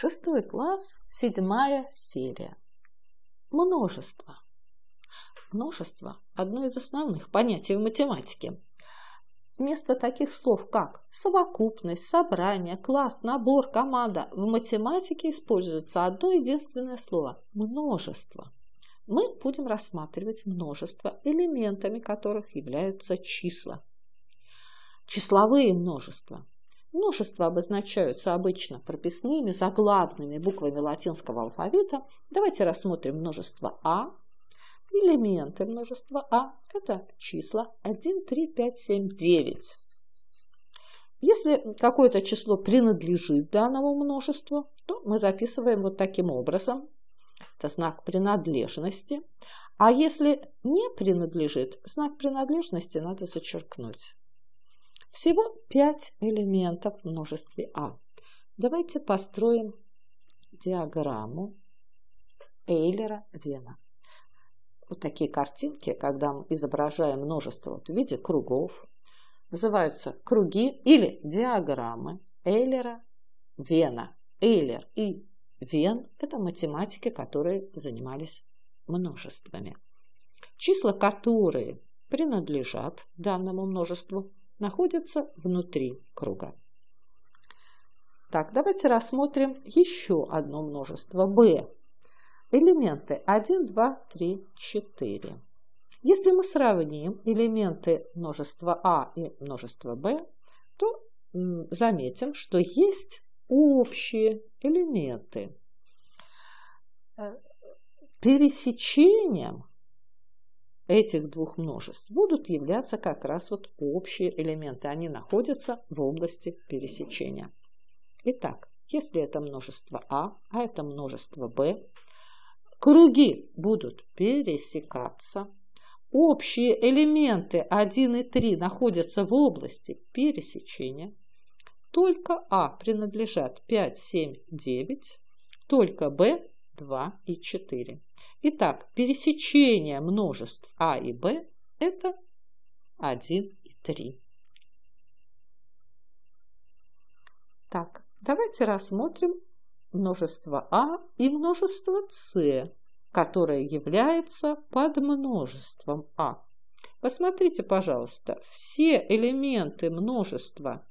Шестой класс, седьмая серия. Множество. Множество – одно из основных понятий в математике. Вместо таких слов, как совокупность, собрание, класс, набор, команда, в математике используется одно единственное слово – множество. Мы будем рассматривать множество, элементами которых являются числа. Числовые множества – Множества обозначаются обычно прописными заглавными буквами латинского алфавита. Давайте рассмотрим множество А. Элементы множества А – это числа 1, 3, 5, 7, 9. Если какое-то число принадлежит данному множеству, то мы записываем вот таким образом. Это знак принадлежности. А если не принадлежит, знак принадлежности надо зачеркнуть. Всего пять элементов в множестве А. Давайте построим диаграмму Эйлера Вена. Вот такие картинки, когда мы изображаем множество вот в виде кругов, называются круги или диаграммы Эйлера Вена. Эйлер и Вен – это математики, которые занимались множествами. Числа, которые принадлежат данному множеству, находятся внутри круга. Так, давайте рассмотрим еще одно множество b. Элементы 1, 2, 3, 4. Если мы сравним элементы множества а и множества b, то заметим, что есть общие элементы. Э, пересечением этих двух множеств будут являться как раз вот общие элементы. Они находятся в области пересечения. Итак, если это множество А, а это множество Б, круги будут пересекаться, общие элементы 1 и 3 находятся в области пересечения, только А принадлежат 5, 7, 9, только Б 2 и 4. Итак, пересечение множеств А и Б – это 1 и 3. Так, давайте рассмотрим множество А и множество С, которое является подмножеством А. Посмотрите, пожалуйста, все элементы множества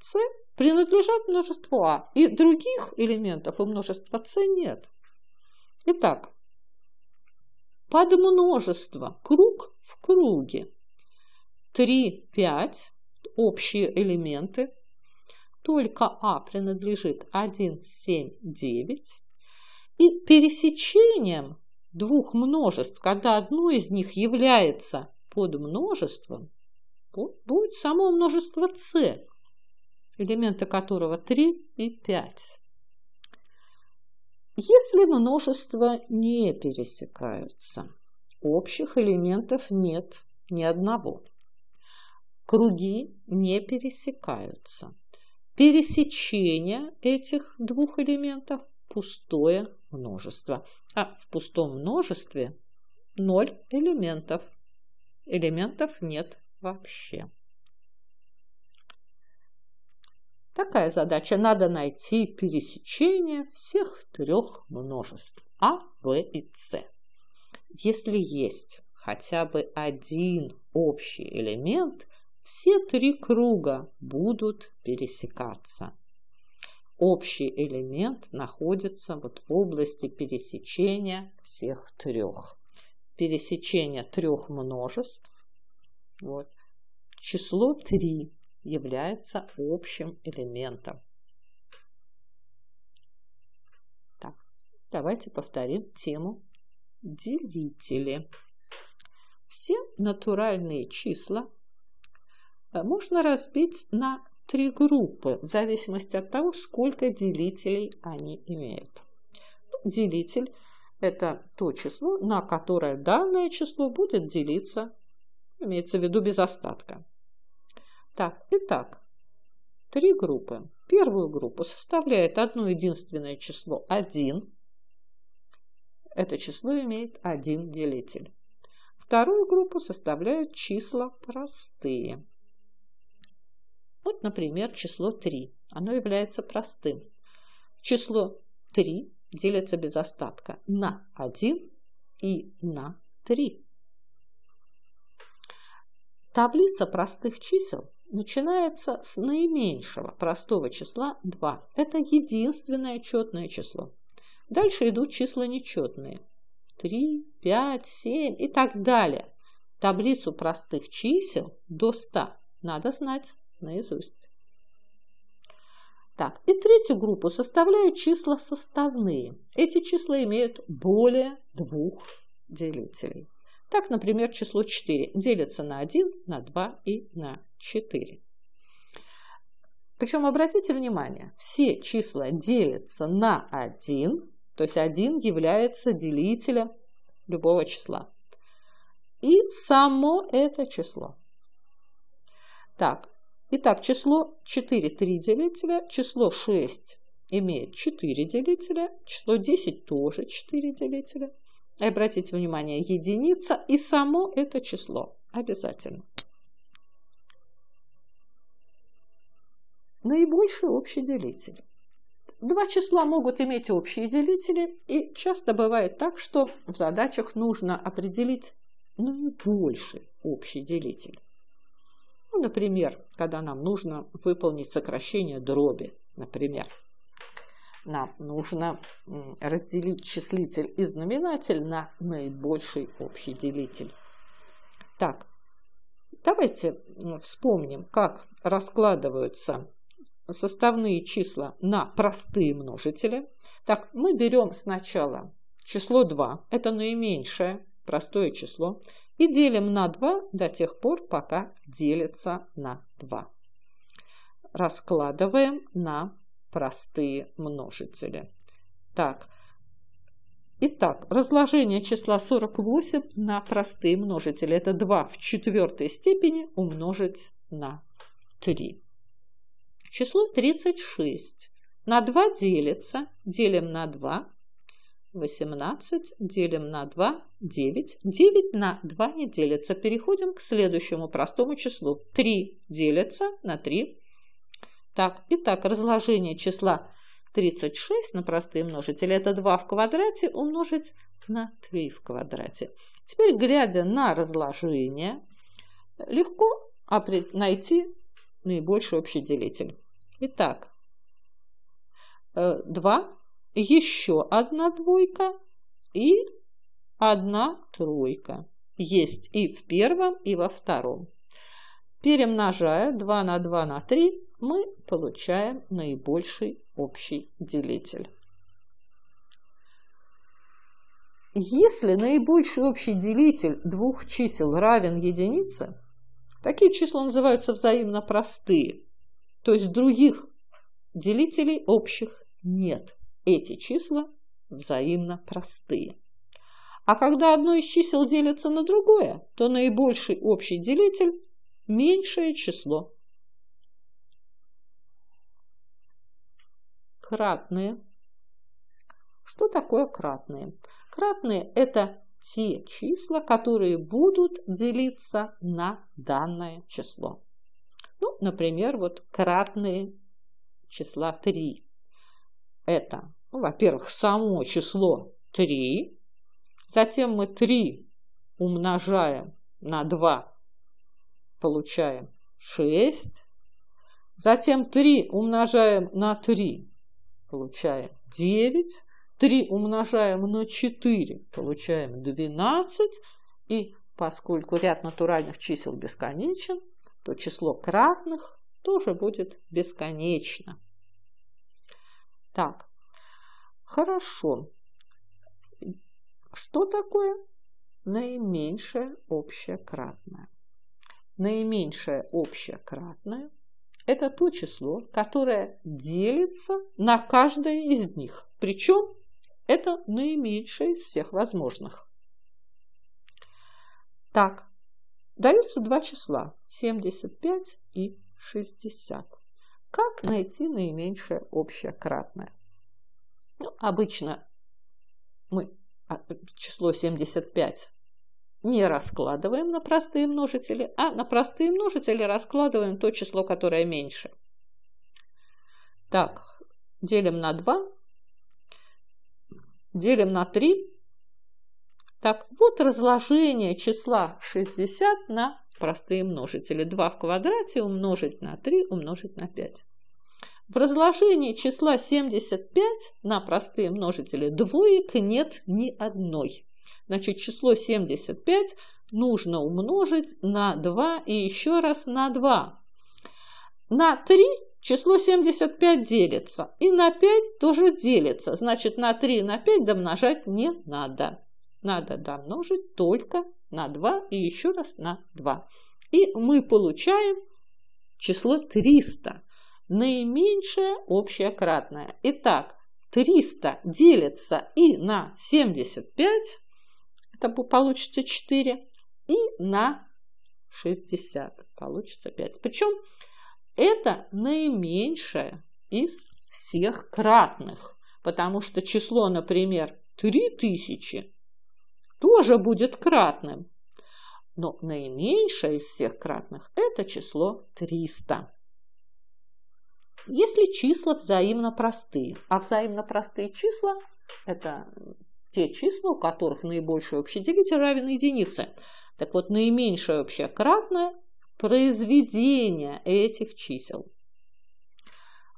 С принадлежат множеству А, и других элементов у множества С нет. Итак, подмножество круг в круге. 3, 5 общие элементы. Только А принадлежит 1, 7, 9. И пересечением двух множеств, когда одно из них является подмножеством, будет само множество С элементы которого 3 и 5. Если множества не пересекаются, общих элементов нет ни одного. Круги не пересекаются. Пересечение этих двух элементов – пустое множество. А в пустом множестве ноль элементов. Элементов нет вообще. Такая задача. Надо найти пересечение всех трех множеств А, В и С. Если есть хотя бы один общий элемент, все три круга будут пересекаться. Общий элемент находится вот в области пересечения всех трех. Пересечение трех множеств. Вот. Число три является общим элементом. Так, давайте повторим тему делители. Все натуральные числа э, можно разбить на три группы в зависимости от того, сколько делителей они имеют. Ну, делитель – это то число, на которое данное число будет делиться, имеется в виду без остатка. Так, итак, три группы. Первую группу составляет одно единственное число 1. Это число имеет один делитель. Вторую группу составляют числа простые. Вот, например, число 3. Оно является простым. Число 3 делится без остатка на 1 и на 3. Таблица простых чисел начинается с наименьшего простого числа 2. Это единственное четное число. Дальше идут числа нечетные. 3, 5, 7 и так далее. Таблицу простых чисел до 100 надо знать наизусть. Так, и третью группу составляют числа составные. Эти числа имеют более двух делителей. Так, например, число 4 делится на 1, на 2 и на 4. Причем обратите внимание, все числа делятся на 1, то есть 1 является делителем любого числа. И само это число. Так, итак, число 4 3 делителя, число 6 имеет 4 делителя, число 10 тоже 4 делителя – и обратите внимание, единица и само это число. Обязательно. Наибольший общий делитель. Два числа могут иметь общие делители, и часто бывает так, что в задачах нужно определить наибольший общий делитель. Ну, например, когда нам нужно выполнить сокращение дроби, например нам нужно разделить числитель и знаменатель на наибольший общий делитель. Так, давайте вспомним, как раскладываются составные числа на простые множители. Так, мы берем сначала число 2, это наименьшее простое число, и делим на 2 до тех пор, пока делится на 2. Раскладываем на простые множители. Так, Итак, разложение числа 48 на простые множители. Это 2 в четвертой степени умножить на 3. Число 36. На 2 делится. Делим на 2. 18 делим на 2, 9. 9 на 2 не делится. Переходим к следующему простому числу. 3 делится на 3, так. Итак, разложение числа 36 на простые множители – это 2 в квадрате умножить на 3 в квадрате. Теперь, глядя на разложение, легко найти наибольший общий делитель. Итак, 2, э, еще одна двойка и одна тройка. Есть и в первом, и во втором. Перемножая 2 на 2 на 3, мы получаем наибольший общий делитель. Если наибольший общий делитель двух чисел равен единице, такие числа называются взаимно простые, то есть других делителей общих нет. Эти числа взаимно простые. А когда одно из чисел делится на другое, то наибольший общий делитель – меньшее число кратные. Что такое кратные? Кратные – это те числа, которые будут делиться на данное число. Ну, например, вот кратные числа 3. Это, ну, во-первых, само число 3. Затем мы 3 умножаем на 2, получаем 6. Затем 3 умножаем на 3, получаем 9. 3 умножаем на 4, получаем 12. И поскольку ряд натуральных чисел бесконечен, то число кратных тоже будет бесконечно. Так, хорошо. Что такое наименьшее общее кратное? Наименьшее общее кратное – это то число, которое делится на каждое из них. Причем это наименьшее из всех возможных. Так, даются два числа – 75 и 60. Как найти наименьшее общее кратное? Ну, обычно мы а, число 75 не раскладываем на простые множители, а на простые множители раскладываем то число, которое меньше. Так, делим на 2, делим на 3. Так, вот разложение числа 60 на простые множители. 2 в квадрате умножить на 3 умножить на 5. В разложении числа 75 на простые множители двоек нет ни одной. Значит, число 75 нужно умножить на 2 и еще раз на 2. На 3 число 75 делится, и на 5 тоже делится. Значит, на 3 и на 5 домножать не надо. Надо домножить только на 2 и еще раз на 2. И мы получаем число 300, наименьшее общее кратное. Итак, 300 делится и на 75, Табу получится 4. И на 60 получится 5. Причем это наименьшее из всех кратных. Потому что число, например, 3000 тоже будет кратным. Но наименьшее из всех кратных – это число 300. Если числа взаимно простые, а взаимно простые числа – это те числа, у которых наибольший общий делитель равен единице. Так вот, наименьшее общее кратное – произведение этих чисел.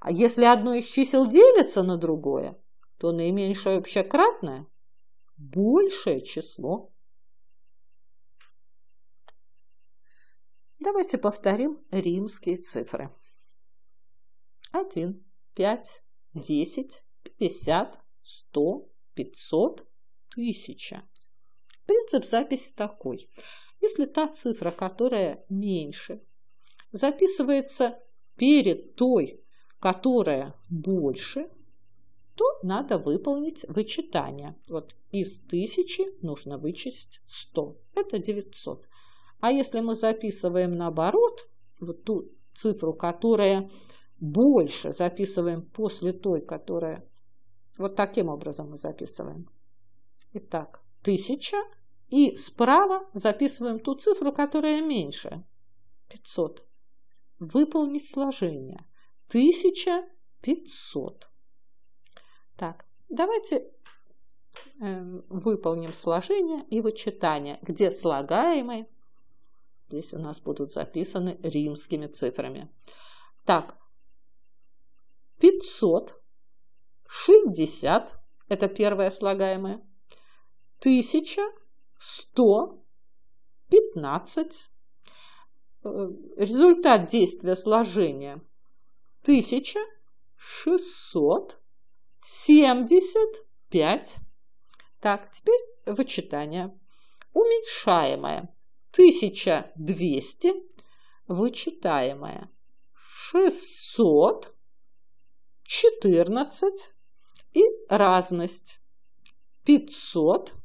А если одно из чисел делится на другое, то наименьшее общее кратное – большее число. Давайте повторим римские цифры. 1, 5, 10, 50, 100, 500, 1000. Принцип записи такой. Если та цифра, которая меньше, записывается перед той, которая больше, то надо выполнить вычитание. Вот из 1000 нужно вычесть 100. Это 900. А если мы записываем наоборот, вот ту цифру, которая больше, записываем после той, которая вот таким образом мы записываем. Итак, 1000. И справа записываем ту цифру, которая меньше. 500. Выполнить сложение. 1500. Так, давайте э, выполним сложение и вычитание, где слагаемые. Здесь у нас будут записаны римскими цифрами. Так, 500 60, это первое слагаемое, 1000, 100, 15. Результат действия сложения 1675. Так, теперь вычитание. Уменьшаемое 1200, вычитаемое 614, и разность. 580